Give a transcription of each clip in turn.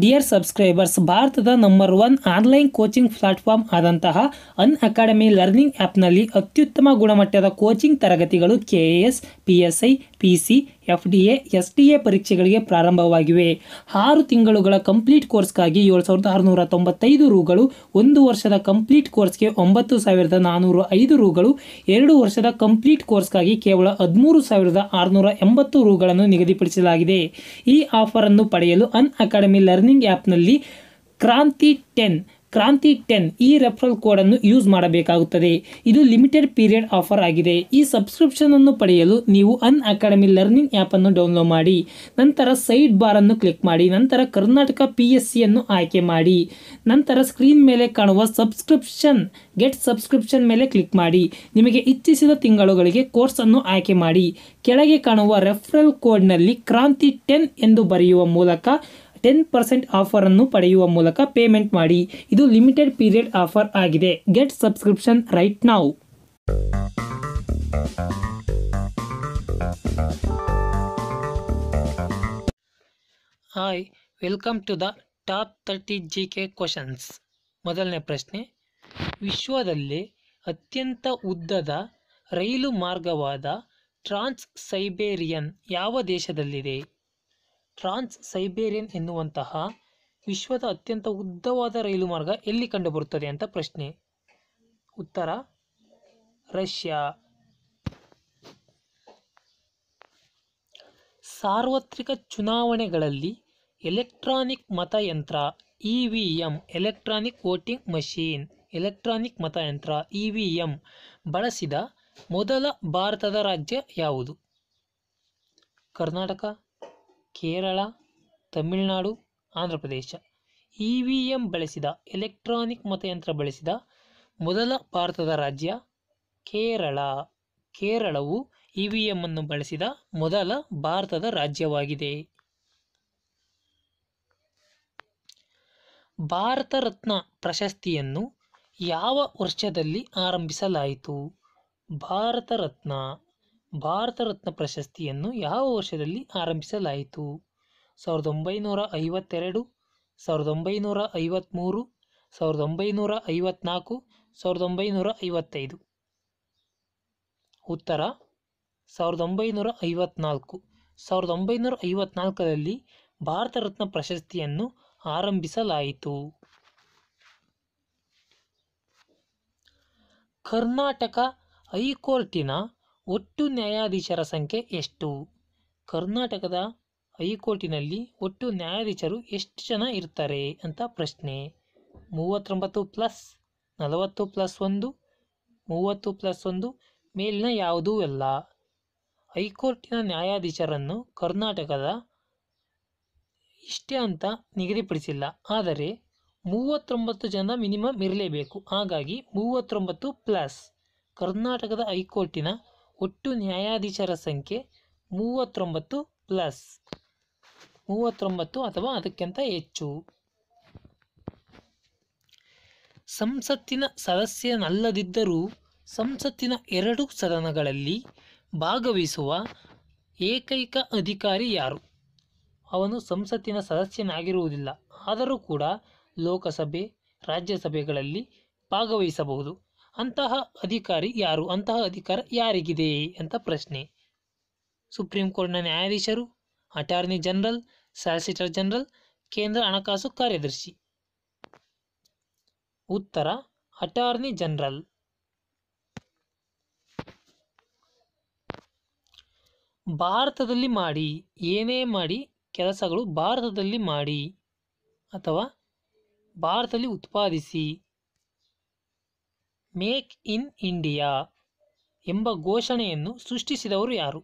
dear subscribers ಭಾರತದ number one online coaching platform ಆದಂತಹ Unacademy learning ಆ್ಯಪ್ನಲ್ಲಿ ಅತ್ಯುತ್ತಮ ಗುಣಮಟ್ಟದ ಕೋಚಿಂಗ್ ತರಗತಿಗಳು K A S P S I P C F D A S D A ಪರೀಕ್ಷೆಗಳಿಗೆ ಪ್ರಾರಂಭವಾಗಿವೆ ಆರು ತಿಂಗಳುಗಳ ಕಂಪ್ಲೀಟ್ ಕೋರ್ಸ್ಗಾಗಿ ಏಳು ಸಾವಿರದ ಆರುನೂರ ತೊಂಬತ್ತೈದು ರೂಗಳು ಒಂದು ವರ್ಷದ ಕಂಪ್ಲೀಟ್ ಕೋರ್ಸ್ಗೆ ಒಂಬತ್ತು ಸಾವಿರದ ನಾನ್ನೂರ ಐದು ರೂಗಳು ಎರಡು ವರ್ಷದ ಕಂಪ್ಲೀಟ್ ಕೋರ್ಸ್ಗಾಗಿ ಕೇವಲ ಹದಿಮೂರು ಸಾವಿರದ ಆರುನೂರ ಎಂಬತ್ತು ರೂಗಳನ್ನು ನಿಗದಿಪಡಿಸಲಾಗಿದೆ ಈ ಆಫರನ್ನು ಪಡೆಯಲು ಅನ್ ಅಕಾಡೆಮಿ ಲರ್ನಿಂಗ್ ಆ್ಯಪ್ನಲ್ಲಿ ಕ್ರಾಂತಿ ಟೆನ್ ಕ್ರಾಂತಿ ಟೆನ್ ಈ ರೆಫರಲ್ ಕೋಡನ್ನು ಯೂಸ್ ಮಾಡಬೇಕಾಗುತ್ತದೆ ಇದು ಲಿಮಿಟೆಡ್ ಪೀರಿಯಡ್ ಆಫರ್ ಆಗಿದೆ ಈ ಸಬ್ಸ್ಕ್ರಿಪ್ಷನನ್ನು ಪಡೆಯಲು ನೀವು ಅನ್ ಅಕಾಡೆಮಿ ಲರ್ನಿಂಗ್ ಆ್ಯಪನ್ನು ಡೌನ್ಲೋಡ್ ಮಾಡಿ ನಂತರ ಸೈಡ್ ಬಾರನ್ನು ಕ್ಲಿಕ್ ಮಾಡಿ ನಂತರ ಕರ್ನಾಟಕ ಪಿ ಎಸ್ ಸಿಯನ್ನು ಆಯ್ಕೆ ಮಾಡಿ ನಂತರ ಸ್ಕ್ರೀನ್ ಮೇಲೆ ಕಾಣುವ ಸಬ್ಸ್ಕ್ರಿಪ್ಷನ್ ಗೆಟ್ ಸಬ್ಸ್ಕ್ರಿಪ್ಷನ್ ಮೇಲೆ ಕ್ಲಿಕ್ ಮಾಡಿ ನಿಮಗೆ ಇಚ್ಛಿಸಿದ ತಿಂಗಳುಗಳಿಗೆ ಕೋರ್ಸನ್ನು ಆಯ್ಕೆ ಮಾಡಿ ಕೆಳಗೆ ಕಾಣುವ ರೆಫರಲ್ ಕೋಡ್ನಲ್ಲಿ ಕ್ರಾಂತಿ ಟೆನ್ ಎಂದು ಬರೆಯುವ ಮೂಲಕ ಟೆನ್ ಪರ್ಸೆಂಟ್ ಆಫರನ್ನು ಪಡೆಯುವ ಮೂಲಕ ಪೇಮೆಂಟ್ ಮಾಡಿ ಇದು ಲಿಮಿಟೆಡ್ ಪೀರಿಯಡ್ ಆಫರ್ ಆಗಿದೆ ಗೆಟ್ ಸಬ್ಸ್ಕ್ರಿಪ್ಷನ್ ರೈಟ್ ನಾವು hi welcome to the top thirty G K questions ಮೊದಲನೇ ಪ್ರಶ್ನೆ ವಿಶ್ವದಲ್ಲಿ ಅತ್ಯಂತ ಉದ್ದದ ರೈಲು ಮಾರ್ಗವಾದ ಟ್ರಾನ್ಸ್ ಸೈಬೇರಿಯನ್ ಯಾವ ದೇಶದಲ್ಲಿದೆ ಟ್ರಾನ್ಸ್ ಸೈಬೇರಿಯನ್ ಎನ್ನುವಂತಹ ವಿಶ್ವದ ಅತ್ಯಂತ ಉದ್ದವಾದ ರೈಲು ಮಾರ್ಗ ಎಲ್ಲಿ ಕಂಡುಬರುತ್ತದೆ ಅಂತ ಪ್ರಶ್ನೆ ಉತ್ತರ ರಷ್ಯಾ ಸಾರ್ವತ್ರಿಕ ಚುನಾವಣೆಗಳಲ್ಲಿ ಎಲೆಕ್ಟ್ರಾನಿಕ್ ಮತಯಂತ್ರ E V M electronic voting machine electronic ಮತಯಂತ್ರ ಇ ವಿ ಎಂ ಬಳಸಿದ ಮೊದಲ ಭಾರತದ ರಾಜ್ಯ ಯಾವುದು Karnataka Kerala Tamil Nadu Andhra Pradesh E V M ಬಳಸಿದ ಎಲೆಕ್ಟ್ರಾನಿಕ್ ಮತಯಂತ್ರ ಬಳಸಿದ ಮೊದಲ ಭಾರತದ ರಾಜ್ಯ ಕೇರಳ ಕೇರಳವು ಇ ವಿ ಎಂ ಅನ್ನು ಬಳಸಿದ ಮೊದಲ ಭಾರತದ ರಾಜ್ಯವಾಗಿದೆ ಭಾರತ ರತ್ನ ಪ್ರಶಸ್ತಿಯನ್ನು ಯಾವ ವರ್ಷದಲ್ಲಿ ಆರಂಭಿಸಲಾಯಿತು ಭಾರತ ರತ್ನ ಭಾರತ ರತ್ನ ಪ್ರಶಸ್ತಿಯನ್ನು ಯಾವ ವರ್ಷದಲ್ಲಿ ಆರಂಭಿಸಲಾಯಿತು ಸಾವಿರದ ಒಂಬೈನೂರ ಐವತ್ತೆರಡು ಸಾವಿರದ ಒಂಬೈನೂರ ಐವತ್ತ್ಮೂರು ಸಾವಿರದ ಒಂಬೈನೂರ ಐವತ್ನಾಲ್ಕು ಸಾವಿರದ ಒಂಬೈನೂರ ಐವತ್ತೈದು ಉತ್ತರ ಸಾವಿರದ ಒಂಬೈನೂರ ಐವತ್ನಾಲ್ಕು ಸಾವಿರದ ಒಂಬೈನೂರ ಐವತ್ನಾಲ್ಕರಲ್ಲಿ ಭಾರತ ರತ್ನ ಪ್ರಶಸ್ತಿಯನ್ನು ಆರಂಭಿಸಲಾಯಿತು ಕರ್ನಾಟಕ ಹೈಕೋರ್ಟಿನ ಒಟ್ಟು ನ್ಯಾಯಾಧೀಶರ ಸಂಖ್ಯೆ ಎಷ್ಟು ಕರ್ನಾಟಕದ ಹೈಕೋರ್ಟಿನಲ್ಲಿ ಒಟ್ಟು ನ್ಯಾಯಾಧೀಶರು ಎಷ್ಟು ಜನ ಇರ್ತಾರೆ ಅಂತ ಪ್ರಶ್ನೆ ಮೂವತ್ತೊಂಬತ್ತು ಪ್ಲಸ್ ನಲವತ್ತು ಪ್ಲಸ್ ಒಂದು ಮೂವತ್ತು ಪ್ಲಸ್ ಒಂದು ಮೇಲಿನ ಯಾವುದೂ ಅಲ್ಲ ಹೈಕೋರ್ಟಿನ ನ್ಯಾಯಾಧೀಶರನ್ನು ಕರ್ನಾಟಕದ ಇಷ್ಟೇ ಅಂತ ನಿಗದಿಪಡಿಸಿಲ್ಲ ಆದರೆ ಮೂವತ್ತೊಂಬತ್ತು ಜನ ಮಿನಿಮಮ್ ಇರಲೇಬೇಕು ಹಾಗಾಗಿ ಮೂವತ್ತೊಂಬತ್ತು ಪ್ಲಸ್ ಕರ್ನಾಟಕದ ಹೈಕೋರ್ಟಿನ ಒಟ್ಟು ನ್ಯಾಯಾಧೀಶರ ಸಂಖ್ಯೆ ಮೂವತ್ತೊಂಬತ್ತು ಪ್ಲಸ್ ಮೂವತ್ತೊಂಬತ್ತು ಅಥವಾ ಅದಕ್ಕಿಂತ ಹೆಚ್ಚು ಸಂಸತ್ತಿನ ಸದಸ್ಯನಲ್ಲದಿದ್ದರೂ ಸಂಸತ್ತಿನ ಎರಡು ಸದನಗಳಲ್ಲಿ ಭಾಗವಹಿಸುವ ಏಕೈಕ ಅಧಿಕಾರಿ ಯಾರು ಅವನು ಸಂಸತ್ತಿನ ಸದಸ್ಯನಾಗಿರುವುದಿಲ್ಲ ಆದರೂ ಕೂಡ ಲೋಕಸಭೆ ರಾಜ್ಯಸಭೆಗಳಲ್ಲಿ ಭಾಗವಹಿಸಬಹುದು ಅಂತಹ ಅಧಿಕಾರಿ ಯಾರು ಅಂತಹ ಅಧಿಕಾರ ಯಾರಿಗಿದೆ ಅಂತ ಪ್ರಶ್ನೆ ಸುಪ್ರೀಂ ಕೋರ್ಟ್ನ ನ್ಯಾಯಾಧೀಶರು ಅಟಾರ್ನಿ ಜನರಲ್ ಸಾಲಿಸಿಟರ್ ಜನರಲ್ ಕೇಂದ್ರ ಹಣಕಾಸು ಕಾರ್ಯದರ್ಶಿ ಉತ್ತರ ಅಟಾರ್ನಿ ಜನರಲ್ ಭಾರತದಲ್ಲಿ ಮಾಡಿ ಏನೇ ಮಾಡಿ ಕೆಲಸಗಳು ಭಾರತದಲ್ಲಿ ಮಾಡಿ ಅಥವಾ ಭಾರತದಲ್ಲಿ ಉತ್ಪಾದಿಸಿ ಮೇಕ್ ಇನ್ ಇಂಡಿಯಾ ಎಂಬ ಘೋಷಣೆಯನ್ನು ಸೃಷ್ಟಿಸಿದವರು ಯಾರು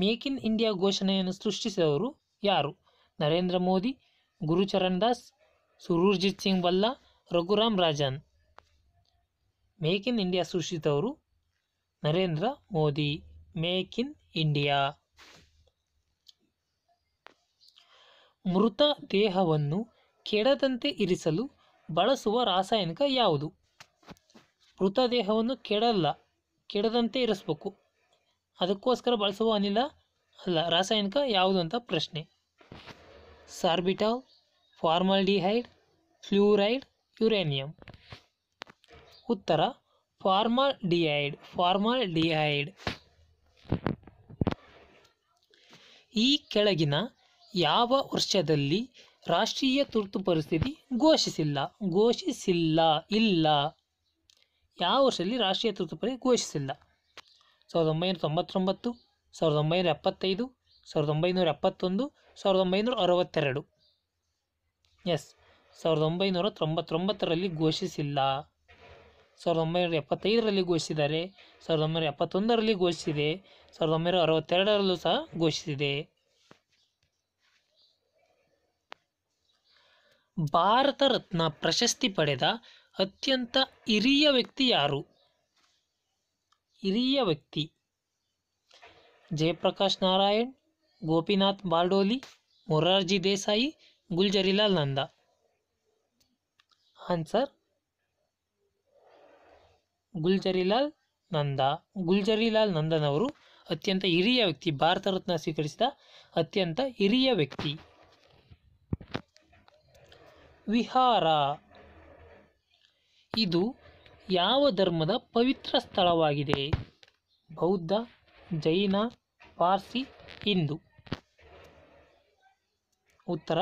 ಮೇಕ್ ಇನ್ ಇಂಡಿಯಾ ಘೋಷಣೆಯನ್ನು ಸೃಷ್ಟಿಸಿದವರು ಯಾರು Narendra Modi Gurucharan Das Surjit Singh Bhalla Raghuram Rajan make in India ಸೃಷ್ಟಿಸಿದವರು Narendra Modi make in India ಮೃತ ದೇಹವನ್ನು ಕೆಡದಂತೆ ಇರಿಸಲು ಬಳಸುವ ರಾಸಾಯನಿಕ ಯಾವುದು ಮೃತದೇಹವನ್ನು ಕೆಡಲ್ಲ ಕೆಡದಂತೆ ಇರಿಸ್ಬೇಕು ಅದಕ್ಕೋಸ್ಕರ ಬಳಸುವ ಅನಿಲ ಅಲ್ಲ ರಾಸಾಯನಿಕ ಯಾವುದು ಅಂತ ಪ್ರಶ್ನೆ ಸಾರ್ಬಿಟಾಲ್ ಡಿಹೈಡ್ ಫ್ಲೂರೈಡ್ ಯುರೇನಿಯಂ ಉತ್ತರ ಡಿಹೈಡ್ ಫಾರ್ಮಲ್ಡಿಹೈಡ್ ಡಿಹೈಡ್ ಈ ಕೆಳಗಿನ ಯಾವ ವರ್ಷದಲ್ಲಿ ರಾಷ್ಟ್ರೀಯ ತುರ್ತು ಪರಿಸ್ಥಿತಿ ಘೋಷಿಸಿಲ್ಲ ಘೋಷಿಸಿಲ್ಲ ಇಲ್ಲ ಯಾವ ವರ್ಷದಲ್ಲಿ ರಾಷ್ಟ್ರೀಯ ಪರಿ ಘೋಷಿಸಿಲ್ಲ ಸಾವಿರದ ಒಂಬೈನೂರ ತೊಂಬತ್ತೊಂಬತ್ತು ಸಾವಿರದ ಒಂಬೈನೂರ ಎಪ್ಪತ್ತೈದು ಸಾವಿರದ ಒಂಬೈನೂರ ಎಪ್ಪತ್ತೊಂದು ಸಾವಿರದ ಒಂಬೈನೂರ ಅರವತ್ತೆರಡು ಎಸ್ ಸಾವಿರದ ಒಂಬೈನೂರ ತೊಂಬತ್ತೊಂಬತ್ತರಲ್ಲಿ ಘೋಷಿಸಿಲ್ಲ ಸಾವಿರದ ಒಂಬೈನೂರ ಎಪ್ಪತ್ತೈದರಲ್ಲಿ ಘೋಷಿಸಿದ್ದಾರೆ ಸಾವಿರದ ಒಂಬೈನೂರ ಎಪ್ಪತ್ತೊಂದರಲ್ಲಿ ಘೋಷಿಸಿದೆ ಸಾವಿರದ ಒಂಬೈನೂರ ಅರವತ್ತೆರಡರಲ್ಲೂ ಸಹ ಘೋಷಿಸಿದೆ ಭಾರತ ರತ್ನ ಪ್ರಶಸ್ತಿ ಪಡೆದ ಅತ್ಯಂತ ಹಿರಿಯ ವ್ಯಕ್ತಿ ಯಾರು ಹಿರಿಯ ವ್ಯಕ್ತಿ ಜಯಪ್ರಕಾಶ್ ನಾರಾಯಣ್ ಗೋಪಿನಾಥ್ ಬಾರ್ಡೋಲಿ ಮೊರಾರ್ಜಿ ದೇಸಾಯಿ ಗುಲ್ಜರಿಲಾಲ್ ನಂದ ಆನ್ಸರ್ ಗುಲ್ಜರಿಲಾಲ್ ನಂದ ಗುಲ್ಜರಿಲಾಲ್ ನಂದನವರು ಅತ್ಯಂತ ಹಿರಿಯ ವ್ಯಕ್ತಿ ಭಾರತ ರತ್ನ ಸ್ವೀಕರಿಸಿದ ಅತ್ಯಂತ ಹಿರಿಯ ವ್ಯಕ್ತಿ ವಿಹಾರ ಇದು ಯಾವ ಧರ್ಮದ ಪವಿತ್ರ ಸ್ಥಳವಾಗಿದೆ ಬೌದ್ಧ ಜೈನ ಪಾರ್ಸಿ ಹಿಂದೂ ಉತ್ತರ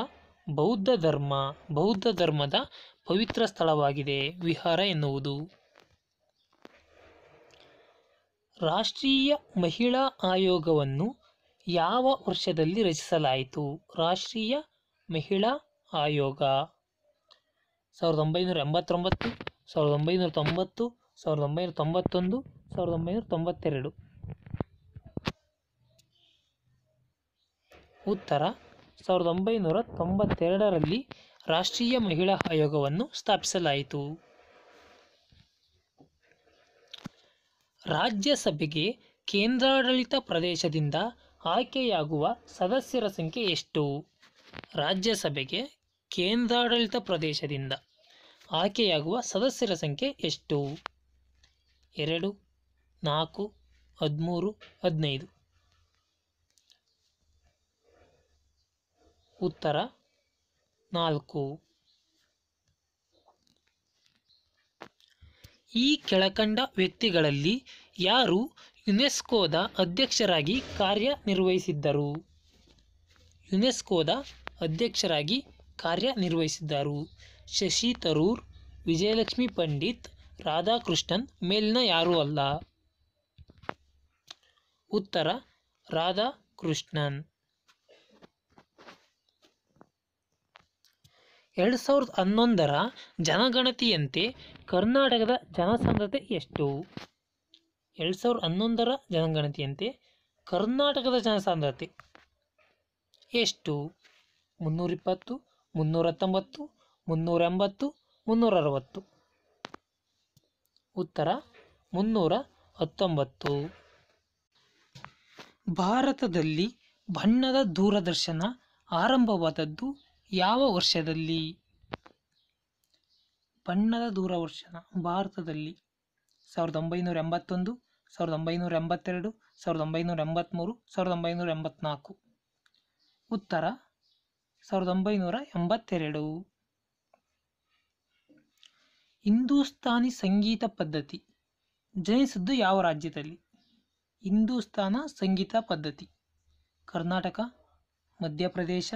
ಬೌದ್ಧ ಧರ್ಮ ಬೌದ್ಧ ಧರ್ಮದ ಪವಿತ್ರ ಸ್ಥಳವಾಗಿದೆ ವಿಹಾರ ಎನ್ನುವುದು ರಾಷ್ಟ್ರೀಯ ಮಹಿಳಾ ಆಯೋಗವನ್ನು ಯಾವ ವರ್ಷದಲ್ಲಿ ರಚಿಸಲಾಯಿತು ರಾಷ್ಟ್ರೀಯ ಮಹಿಳಾ ಆಯೋಗ ಸಾವಿರದ ಒಂಬೈನೂರ ಎಂಬತ್ತೊಂಬತ್ತು ಸಾವಿರದ ಒಂಬೈನೂರ ತೊಂಬತ್ತು ಸಾವಿರದ ಒಂಬೈನೂರ ತೊಂಬತ್ತೊಂದು ಸಾವಿರದ ಒಂಬೈನೂರ ತೊಂಬತ್ತೆರಡು ಉತ್ತರ ಸಾವಿರದ ಒಂಬೈನೂರ ತೊಂಬತ್ತೆರಡರಲ್ಲಿ ರಾಷ್ಟ್ರೀಯ ಮಹಿಳಾ ಆಯೋಗವನ್ನು ಸ್ಥಾಪಿಸಲಾಯಿತು ರಾಜ್ಯಸಭೆಗೆ ಕೇಂದ್ರಾಡಳಿತ ಪ್ರದೇಶದಿಂದ ಆಯ್ಕೆಯಾಗುವ ಸದಸ್ಯರ ಸಂಖ್ಯೆ ಎಷ್ಟು ರಾಜ್ಯಸಭೆಗೆ ಕೇಂದ್ರಾಡಳಿತ ಪ್ರದೇಶದಿಂದ ಆಯ್ಕೆಯಾಗುವ ಸದಸ್ಯರ ಸಂಖ್ಯೆ ಎಷ್ಟು ಎರಡು ನಾಲ್ಕು ಹದಿಮೂರು ಹದಿನೈದು ಉತ್ತರ ನಾಲ್ಕು ಈ ಕೆಳಕಂಡ ವ್ಯಕ್ತಿಗಳಲ್ಲಿ ಯಾರು ಯುನೆಸ್ಕೋದ ಅಧ್ಯಕ್ಷರಾಗಿ ಕಾರ್ಯನಿರ್ವಹಿಸಿದ್ದರು ಯುನೆಸ್ಕೋದ ಅಧ್ಯಕ್ಷರಾಗಿ ಕಾರ್ಯನಿರ್ವಹಿಸಿದ್ದರು ಶಶಿ ತರೂರ್ ವಿಜಯಲಕ್ಷ್ಮಿ ಪಂಡಿತ್ ರಾಧಾಕೃಷ್ಣನ್ ಮೇಲಿನ ಯಾರೂ ಅಲ್ಲ ಉತ್ತರ ರಾಧಾಕೃಷ್ಣನ್ ಎರಡು ಸಾವಿರದ ಹನ್ನೊಂದರ ಜನಗಣತಿಯಂತೆ ಕರ್ನಾಟಕದ ಜನಸಾಂದ್ರತೆ ಎಷ್ಟು ಎರಡು ಸಾವಿರದ ಹನ್ನೊಂದರ ಜನಗಣತಿಯಂತೆ ಕರ್ನಾಟಕದ ಜನಸಾಂದ್ರತೆ ಎಷ್ಟು ಮುನ್ನೂರಿಪ್ಪತ್ತು ಮುನ್ನೂರ ಹತ್ತೊಂಬತ್ತು ಮುನ್ನೂರ ಎಂಬತ್ತು ಮುನ್ನೂರ ಅರವತ್ತು ಉತ್ತರ ಮುನ್ನೂರ ಹತ್ತೊಂಬತ್ತು ಭಾರತದಲ್ಲಿ ಬಣ್ಣದ ದೂರದರ್ಶನ ಆರಂಭವಾದದ್ದು ಯಾವ ವರ್ಷದಲ್ಲಿ ಬಣ್ಣದ ದೂರದರ್ಶನ ಭಾರತದಲ್ಲಿ ಸಾವಿರದ ಒಂಬೈನೂರ ಎಂಬತ್ತೊಂದು ಸಾವಿರದ ಒಂಬೈನೂರ ಎಂಬತ್ತೆರಡು ಸಾವಿರದ ಒಂಬೈನೂರ ಎಂಬತ್ತ್ಮೂರು ಸಾವಿರದ ಒಂಬೈನೂರ ಎಂಬತ್ನಾಲ್ಕು ಉತ್ತರ ಸಾವಿರದ ಒಂಬೈನೂರ ಎಂಬತ್ತೆರಡು ಹಿಂದೂಸ್ತಾನಿ ಸಂಗೀತ ಪದ್ಧತಿ ಜನಿಸಿದ್ದು ಯಾವ ರಾಜ್ಯದಲ್ಲಿ ಹಿಂದೂಸ್ತಾನ ಸಂಗೀತ ಪದ್ಧತಿ ಕರ್ನಾಟಕ ಮಧ್ಯಪ್ರದೇಶ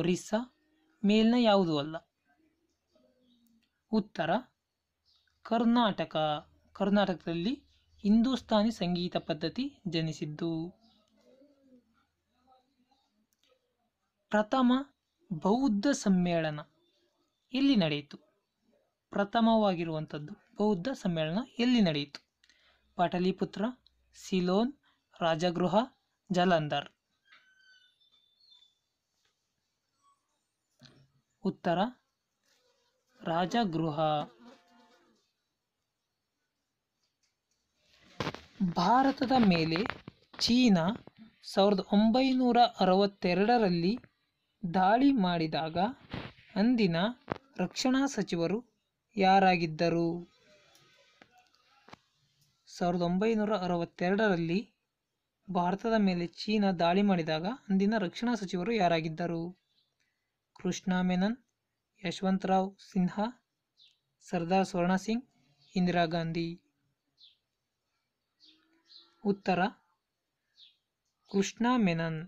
ಒರಿಸ್ಸಾ ಮೇಲಿನ ಯಾವುದೂ ಅಲ್ಲ ಉತ್ತರ ಕರ್ನಾಟಕ ಕರ್ನಾಟಕದಲ್ಲಿ ಹಿಂದೂಸ್ತಾನಿ ಸಂಗೀತ ಪದ್ಧತಿ ಜನಿಸಿದ್ದು ಪ್ರಥಮ ಬೌದ್ಧ ಸಮ್ಮೇಳನ ಎಲ್ಲಿ ನಡೆಯಿತು ಪ್ರಥಮವಾಗಿರುವಂಥದ್ದು ಬೌದ್ಧ ಸಮ್ಮೇಳನ ಎಲ್ಲಿ ನಡೆಯಿತು ಪಾಟಲಿಪುತ್ರ ಸಿಲೋನ್ ರಾಜಗೃಹ ಜಲಂಧರ್ ಉತ್ತರ ರಾಜಗೃಹ ಭಾರತದ ಮೇಲೆ ಚೀನಾ ಸಾವಿರದ ಒಂಬೈನೂರ ಅರವತ್ತೆರಡರಲ್ಲಿ ದಾಳಿ ಮಾಡಿದಾಗ ಅಂದಿನ ರಕ್ಷಣಾ ಸಚಿವರು ಯಾರಾಗಿದ್ದರು ಸಾವಿರದ ಒಂಬೈನೂರ ಅರವತ್ತೆರಡರಲ್ಲಿ ಭಾರತದ ಮೇಲೆ ಚೀನಾ ದಾಳಿ ಮಾಡಿದಾಗ ಅಂದಿನ ರಕ್ಷಣಾ ಸಚಿವರು ಯಾರಾಗಿದ್ದರು ಕೃಷ್ಣ ಮೆನನ್ ಯಶವಂತರಾವ್ ಸಿನ್ಹಾ ಸರ್ದಾರ್ ಸ್ವರ್ಣ ಸಿಂಗ್ ಇಂದಿರಾ ಗಾಂಧಿ ಉತ್ತರ ಕೃಷ್ಣ ಮೆನನ್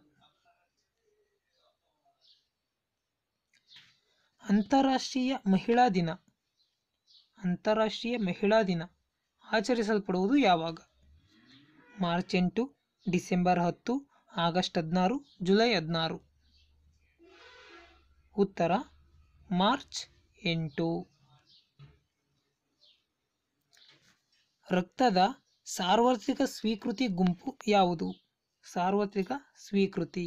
ಅಂತಾರಾಷ್ಟ್ರೀಯ ಮಹಿಳಾ ದಿನ ಅಂತಾರಾಷ್ಟ್ರೀಯ ಮಹಿಳಾ ದಿನ ಆಚರಿಸಲ್ಪಡುವುದು ಯಾವಾಗ ಮಾರ್ಚ್ ಎಂಟು ಡಿಸೆಂಬರ್ ಹತ್ತು ಆಗಸ್ಟ್ ಹದಿನಾರು ಜುಲೈ ಹದಿನಾರು ಉತ್ತರ ಮಾರ್ಚ್ ಎಂಟು ರಕ್ತದ ಸಾರ್ವತ್ರಿಕ ಸ್ವೀಕೃತಿ ಗುಂಪು ಯಾವುದು ಸಾರ್ವತ್ರಿಕ ಸ್ವೀಕೃತಿ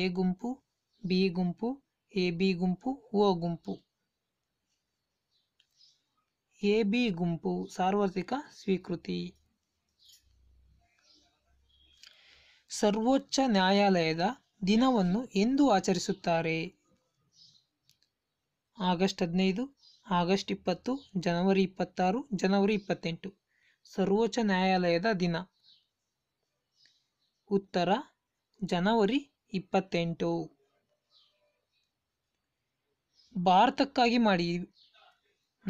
ಎ ಗುಂಪು ಬಿ ಗುಂಪು ಎ ಬಿ ಗುಂಪು ಓ ಗುಂಪು ಎ ಬಿ ಗುಂಪು ಸಾರ್ವತ್ರಿಕ ಸ್ವೀಕೃತಿ ಸರ್ವೋಚ್ಚ ನ್ಯಾಯಾಲಯದ ದಿನವನ್ನು ಎಂದು ಆಚರಿಸುತ್ತಾರೆ ಆಗಸ್ಟ್ ಹದಿನೈದು ಆಗಸ್ಟ್ ಇಪ್ಪತ್ತು ಜನವರಿ ಇಪ್ಪತ್ತಾರು ಜನವರಿ ಇಪ್ಪತ್ತೆಂಟು ಸರ್ವೋಚ್ಚ ನ್ಯಾಯಾಲಯದ ದಿನ ಉತ್ತರ ಜನವರಿ ಇಪ್ಪತ್ತೆಂಟು ಭಾರತಕ್ಕಾಗಿ ಮಾಡಿ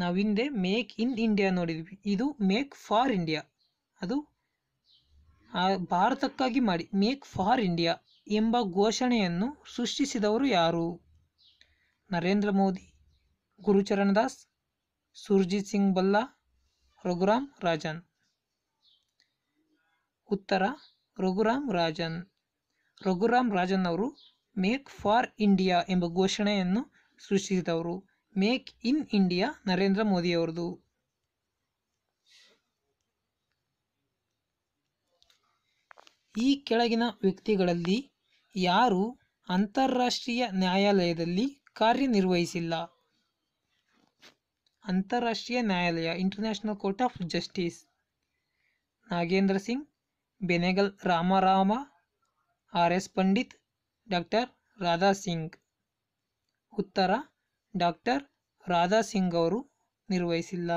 ನಾವು ಹಿಂದೆ ಮೇಕ್ ಇನ್ ಇಂಡಿಯಾ ನೋಡಿದ್ವಿ ಇದು ಮೇಕ್ ಫಾರ್ ಇಂಡಿಯಾ ಅದು ಭಾರತಕ್ಕಾಗಿ ಮಾಡಿ ಮೇಕ್ ಫಾರ್ ಇಂಡಿಯಾ ಎಂಬ ಘೋಷಣೆಯನ್ನು ಸೃಷ್ಟಿಸಿದವರು ಯಾರು ನರೇಂದ್ರ ಮೋದಿ ಗುರುಚರಣ ದಾಸ್ ಸುರ್ಜಿತ್ ಸಿಂಗ್ ಬಲ್ಲಾ ರಘುರಾಮ್ ರಾಜನ್ ಉತ್ತರ ರಘುರಾಮ್ ರಾಜನ್ ರಘುರಾಮ್ ರಾಜನ್ ಅವರು ಮೇಕ್ ಫಾರ್ ಇಂಡಿಯಾ ಎಂಬ ಘೋಷಣೆಯನ್ನು ಸೃಷ್ಟಿಸಿದವರು ಮೇಕ್ ಇನ್ ಇಂಡಿಯಾ ನರೇಂದ್ರ ಮೋದಿಯವರದು ಈ ಕೆಳಗಿನ ವ್ಯಕ್ತಿಗಳಲ್ಲಿ ಯಾರು ಅಂತಾರಾಷ್ಟ್ರೀಯ ನ್ಯಾಯಾಲಯದಲ್ಲಿ ಕಾರ್ಯನಿರ್ವಹಿಸಿಲ್ಲ ಅಂತಾರಾಷ್ಟ್ರೀಯ ನ್ಯಾಯಾಲಯ international court of justice Nagendra Singh Benegal Rama Rau R S Pandit doctor Radha Singh ಉತ್ತರ ಡಾಕ್ಟರ್ ರಾಧಾ ಸಿಂಗ್ ಅವರು ನಿರ್ವಹಿಸಿಲ್ಲ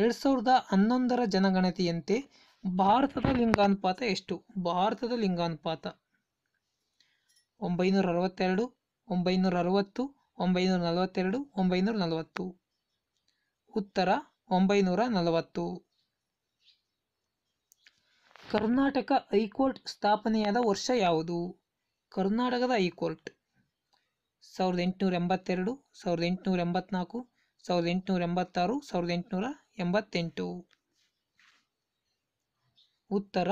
ಎರಡು ಸಾವಿರದ ಹನ್ನೊಂದರ ಜನಗಣತಿಯಂತೆ ಭಾರತದ ಲಿಂಗಾನುಪಾತ ಎಷ್ಟು ಭಾರತದ ಲಿಂಗಾನುಪಾತ ಒಂಬೈನೂರ ಅರವತ್ತೆರಡು ಒಂಬೈನೂರ ಅರವತ್ತು ಒಂಬೈನೂರ ನಲವತ್ತೆರಡು ಒಂಬೈನೂರ ನಲವತ್ತು ಉತ್ತರ ಒಂಬೈನೂರ ನಲವತ್ತು ಕರ್ನಾಟಕ ಹೈಕೋರ್ಟ್ ಸ್ಥಾಪನೆಯಾದ ವರ್ಷ ಯಾವುದು ಕರ್ನಾಟಕದ ಹೈಕೋರ್ಟ್ ಸಾವಿರದ ಎಂಟುನೂರ ಎಂಬತ್ತೆರಡು ಸಾವಿರದ ಎಂಟುನೂರ ಎಂಬತ್ನಾಲ್ಕು ಸಾವಿರದ ಎಂಟುನೂರ ಎಂಬತ್ತಾರು ಸಾವಿರದ ಎಂಟುನೂರ ಎಂಬತ್ತೆಂಟು ಉತ್ತರ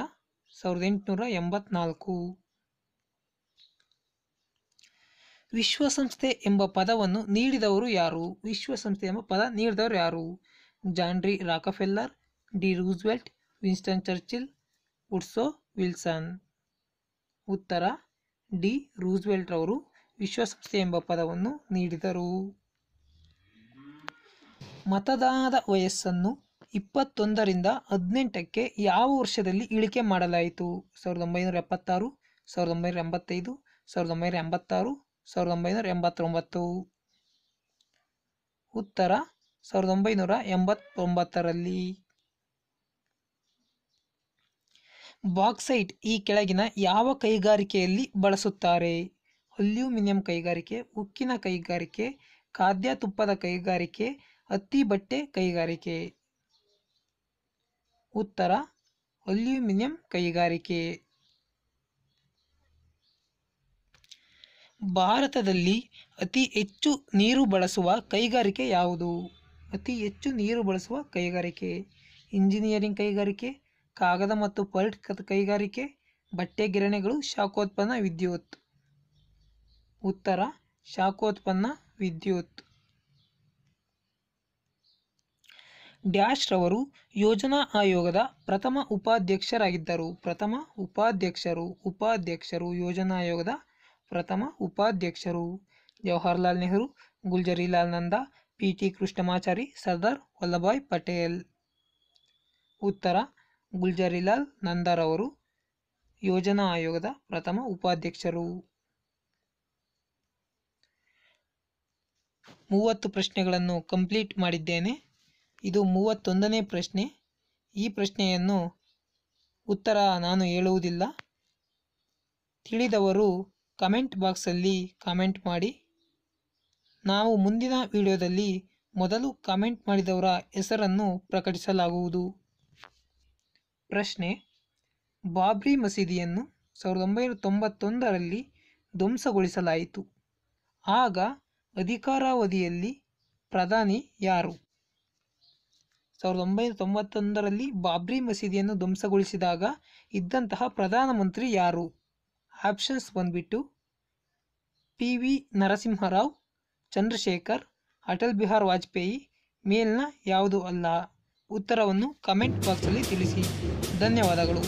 ಸಾವಿರದ ಎಂಟುನೂರ ಎಂಬತ್ನಾಲ್ಕು ವಿಶ್ವಸಂಸ್ಥೆ ಎಂಬ ಪದವನ್ನು ನೀಡಿದವರು ಯಾರು ವಿಶ್ವಸಂಸ್ಥೆ ಎಂಬ ಪದ ನೀಡಿದವರು ಯಾರು ಜಾನ್ರಿ Rockefeller D Roosevelt Winston Churchill Woodrow Wilson ಉತ್ತರ ಡಿ ರೂಸ್ವೆಲ್ಟ್ ಅವರು ವಿಶ್ವಸಂಸ್ಥೆ ಎಂಬ ಪದವನ್ನು ನೀಡಿದರು ಮತದಾನದ ವಯಸ್ಸನ್ನು ಇಪ್ಪತ್ತೊಂದರಿಂದ ಹದಿನೆಂಟಕ್ಕೆ ಯಾವ ವರ್ಷದಲ್ಲಿ ಇಳಿಕೆ ಮಾಡಲಾಯಿತು ಸಾವಿರದ ಒಂಬೈನೂರ ಎಪ್ಪತ್ತಾರು ಸಾವಿರದ ಒಂಬೈನೂರ ಎಂಬತ್ತೈದು ಸಾವಿರದ ಒಂಬೈನೂರ ಎಂಬತ್ತಾರು ಸಾವಿರದ ಒಂಬೈನೂರ ಎಂಬತ್ತೊಂಬತ್ತು ಉತ್ತರ ಸಾವಿರದ ಒಂಬೈನೂರ ಎಂಬತ್ತೊಂಬತ್ತರಲ್ಲಿ ಬಾಕ್ಸೈಟ್ ಈ ಕೆಳಗಿನ ಯಾವ ಕೈಗಾರಿಕೆಯಲ್ಲಿ ಬಳಸುತ್ತಾರೆ ಅಲ್ಯೂಮಿನಿಯಂ ಕೈಗಾರಿಕೆ ಉಕ್ಕಿನ ಕೈಗಾರಿಕೆ ಖಾದ್ಯ ತುಪ್ಪದ ಕೈಗಾರಿಕೆ ಹತ್ತಿ ಬಟ್ಟೆ ಕೈಗಾರಿಕೆ ಉತ್ತರ ಅಲ್ಯೂಮಿನಿಯಂ ಕೈಗಾರಿಕೆ ಭಾರತದಲ್ಲಿ ಅತಿ ಹೆಚ್ಚು ನೀರು ಬಳಸುವ ಕೈಗಾರಿಕೆ ಯಾವುದು ಅತಿ ಹೆಚ್ಚು ನೀರು ಬಳಸುವ ಕೈಗಾರಿಕೆ ಇಂಜಿನಿಯರಿಂಗ್ ಕೈಗಾರಿಕೆ ಕಾಗದ ಮತ್ತು ಪರ್ಟ್ ಕೈಗಾರಿಕೆ ಬಟ್ಟೆ ಗಿರಣಿಗಳು ಶಾಖೋತ್ಪನ್ನ ವಿದ್ಯುತ್ ಉತ್ತರ ಶಾಖೋತ್ಪನ್ನ ವಿದ್ಯುತ್ ಡ್ಯಾಶ್ ರವರು ಯೋಜನಾ ಆಯೋಗದ ಪ್ರಥಮ ಉಪಾಧ್ಯಕ್ಷರಾಗಿದ್ದರು ಪ್ರಥಮ ಉಪಾಧ್ಯಕ್ಷರು ಉಪಾಧ್ಯಕ್ಷರು ಯೋಜನಾ ಆಯೋಗದ ಪ್ರಥಮ ಉಪಾಧ್ಯಕ್ಷರು ಜವಾಹರ್ಲಾಲ್ ನೆಹರು ಗುಲ್ಜರಿಲಾಲ್ ನಂದಾ ಪಿ ಟಿ ಕೃಷ್ಣಮಾಚಾರಿ ಸರ್ದಾರ್ ವಲ್ಲಭಾಯ್ ಪಟೇಲ್ ಉತ್ತರ ಗುಲ್ಜರಿಲಾಲ್ ನಂದರವರು ಯೋಜನಾ ಆಯೋಗದ ಪ್ರಥಮ ಉಪಾಧ್ಯಕ್ಷರು ಮೂವತ್ತು ಪ್ರಶ್ನೆಗಳನ್ನು ಕಂಪ್ಲೀಟ್ ಮಾಡಿದ್ದೇನೆ ಇದು ಮೂವತ್ತೊಂದನೇ ಪ್ರಶ್ನೆ ಈ ಪ್ರಶ್ನೆಯನ್ನು ಉತ್ತರ ನಾನು ಹೇಳುವುದಿಲ್ಲ ತಿಳಿದವರು ಕಮೆಂಟ್ ಬಾಕ್ಸಲ್ಲಿ ಕಾಮೆಂಟ್ ಮಾಡಿ ನಾವು ಮುಂದಿನ ವಿಡಿಯೋದಲ್ಲಿ ಮೊದಲು ಕಾಮೆಂಟ್ ಮಾಡಿದವರ ಹೆಸರನ್ನು ಪ್ರಕಟಿಸಲಾಗುವುದು ಪ್ರಶ್ನೆ ಬಾಬ್ರಿ ಮಸೀದಿಯನ್ನು ಸಾವಿರದ ಒಂಬೈನೂರ ತೊಂಬತ್ತೊಂದರಲ್ಲಿ ಧ್ವಂಸಗೊಳಿಸಲಾಯಿತು ಆಗ ಅಧಿಕಾರಾವಧಿಯಲ್ಲಿ ಪ್ರಧಾನಿ ಯಾರು ಸಾವಿರದ ಒಂಬೈನೂರ ತೊಂಬತ್ತೊಂದರಲ್ಲಿ ಬಾಬ್ರಿ ಮಸೀದಿಯನ್ನು ಧ್ವಂಸಗೊಳಿಸಿದಾಗ ಇದ್ದಂತಹ ಪ್ರಧಾನಮಂತ್ರಿ ಯಾರು ಆಪ್ಷನ್ಸ್ ಬಂದ್ಬಿಟ್ಟು ಪಿ ವಿ ನರಸಿಂಹರಾವ್ ಚಂದ್ರಶೇಖರ್ ಅಟಲ್ ಬಿಹಾರ್ ವಾಜಪೇಯಿ ಮೇಲ್ನ ಯಾವುದೂ ಅಲ್ಲ ಉತ್ತರವನ್ನು ಕಮೆಂಟ್ ಬಾಕ್ಸಲ್ಲಿ ತಿಳಿಸಿ ಧನ್ಯವಾದಗಳು